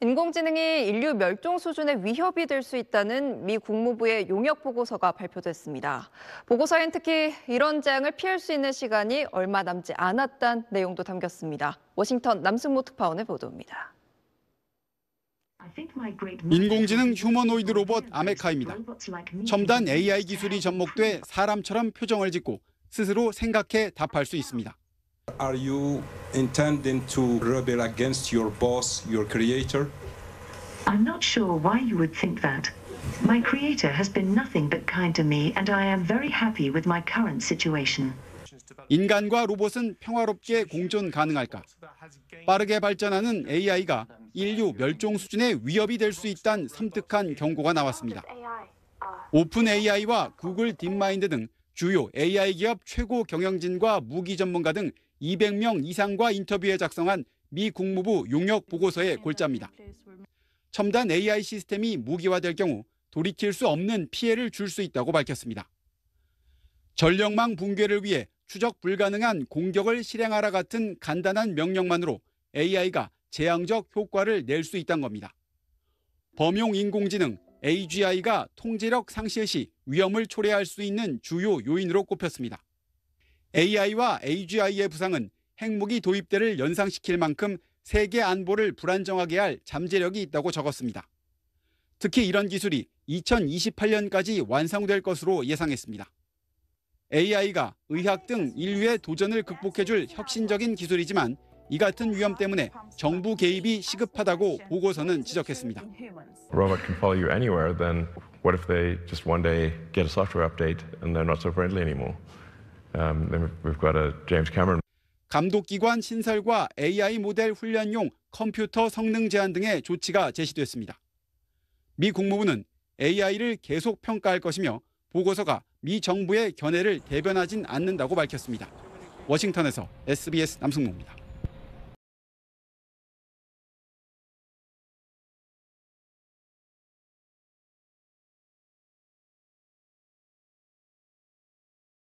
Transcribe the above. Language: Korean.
인공지능이 인류 멸종 수준의 위협이 될 수 있다는 미 국무부의 용역 보고서가 발표됐습니다. 보고서엔 특히 이런 재앙을 피할 수 있는 시간이 얼마 남지 않았다는 내용도 담겼습니다. 워싱턴 남승모 특파원의 보도입니다. 인공지능 휴머노이드 로봇 아메카입니다. 첨단 AI 기술이 접목돼 사람처럼 표정을 짓고 스스로 생각해 답할 수 있습니다. Are you intending to rebel against your boss, your creator? I'm not sure why you would think that. My creator has been nothing but kind to me and I am very happy with my current situation. 인간과 로봇은 평화롭게 공존 가능할까? 빠르게 발전하는 AI가 인류 멸종 수준의 위협이 될 수 있다는 섬뜩한 경고가 나왔습니다. 오픈 AI와 구글 딥마인드 등 주요 AI 기업 최고 경영진과 무기 전문가 등 200명 이상과 인터뷰해 작성한 미 국무부 용역 보고서의 골자입니다. 첨단 AI 시스템이 무기화될 경우 돌이킬 수 없는 피해를 줄 수 있다고 밝혔습니다. 전력망 붕괴를 위해 추적 불가능한 공격을 실행하라 같은 간단한 명령만으로 AI가 재앙적 효과를 낼 수 있다는 겁니다. 범용 인공지능 AGI가 통제력 상실 시 위험을 초래할 수 있는 주요 요인으로 꼽혔습니다. AI와 AGI의 부상은 핵무기 도입대를 연상시킬 만큼 세계 안보를 불안정하게 할 잠재력이 있다고 적었습니다. 특히 이런 기술이 2028년까지 완성될 것으로 예상했습니다. AI가 의학 등 인류의 도전을 극복해줄 혁신적인 기술이지만 이 같은 위험 때문에 정부 개입이 시급하다고 보고서는 지적했습니다. Robot can follow you anywhere. Then what if they just one day get a software update and they're not so friendly anymore? Um, 감독기관 신설과 AI 모델 훈련용 컴퓨터 성능 제한 등의 조치가 제시됐습니다. 미 국무부는 AI를 계속 평가할 것이며 보고서가 미 정부의 견해를 대변하진 않는다고 밝혔습니다. 워싱턴에서 SBS 남승모입니다.